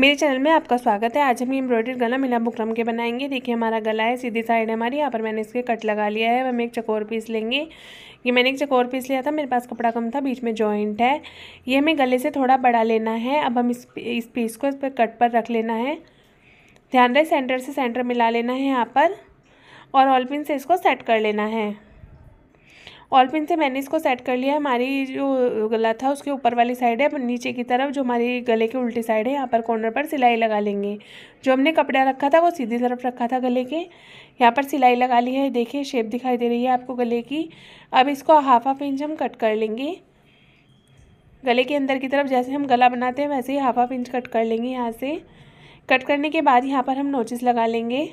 मेरे चैनल में आपका स्वागत है आज हम ये गला मिला बुकरम के बनाएंगे देखिए हमारा गला है सीधी साइड है हमारी यहाँ पर मैंने इसके कट लगा लिया है हम एक चकोर पीस लेंगे ये मैंने एक चकोर पीस लिया था मेरे पास कपड़ा कम था बीच में जॉइंट है ये हमें गले से थोड़ा बड़ा लेना है अब हम इस इस पीस को इस पर कट पर रख लेना है ध्यान रहे सेंटर से सेंटर मिला लेना है यहाँ पर और ऑलपिन से इसको सेट कर लेना है ऑल पिन से मैंने इसको सेट कर लिया है हमारी जो गला था उसके ऊपर वाली साइड है नीचे की तरफ जो हमारी गले के उल्टी साइड है यहाँ पर कॉर्नर पर सिलाई लगा लेंगे जो हमने कपड़ा रखा था वो सीधी तरफ रखा था गले के यहाँ पर सिलाई लगा ली है देखिए शेप दिखाई दे रही है आपको गले की अब इसको हाफ हाफ इंच हम कट कर लेंगे गले के अंदर की तरफ जैसे हम गला बनाते हैं वैसे ही हाफ हाफ इंच कट कर लेंगे यहाँ से कट करने के बाद यहाँ पर हम नोचिस लगा लेंगे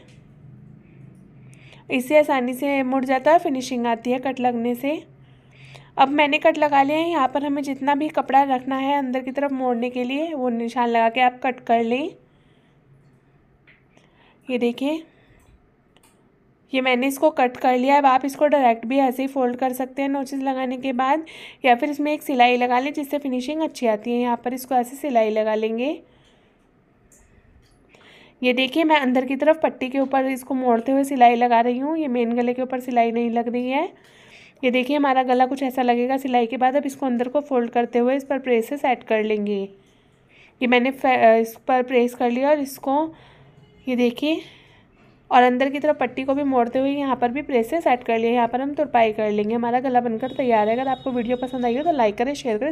इससे आसानी से मुड़ जाता है फिनिशिंग आती है कट लगने से अब मैंने कट लगा लिया है यहाँ पर हमें जितना भी कपड़ा रखना है अंदर की तरफ मोड़ने के लिए वो निशान लगा के आप कट कर लें ये देखिए ये मैंने इसको कट कर लिया अब आप इसको डायरेक्ट भी ऐसे ही फोल्ड कर सकते हैं नोचेज लगाने के बाद या फिर इसमें एक सिलाई लगा लें जिससे फिनिशिंग अच्छी आती है यहाँ पर इसको ऐसे सिलाई लगा लेंगे ये देखिए मैं अंदर की तरफ पट्टी के ऊपर इसको मोड़ते हुए सिलाई लगा रही हूँ ये मेन गले के ऊपर सिलाई नहीं लग रही है ये देखिए हमारा गला कुछ ऐसा लगेगा सिलाई के बाद अब इसको अंदर को फोल्ड करते हुए इस पर प्रेस से सेट कर लेंगे ये मैंने इस पर प्रेस कर लिया और इसको ये देखिए और अंदर की तरफ पट्टी को भी मोड़ते हुए यहाँ पर भी प्रेस से सेट कर लिया यहाँ पर हम तुरपाई कर लेंगे हमारा गला बनकर तैयार है अगर आपको वीडियो पसंद आई हो तो लाइक करें शेयर करें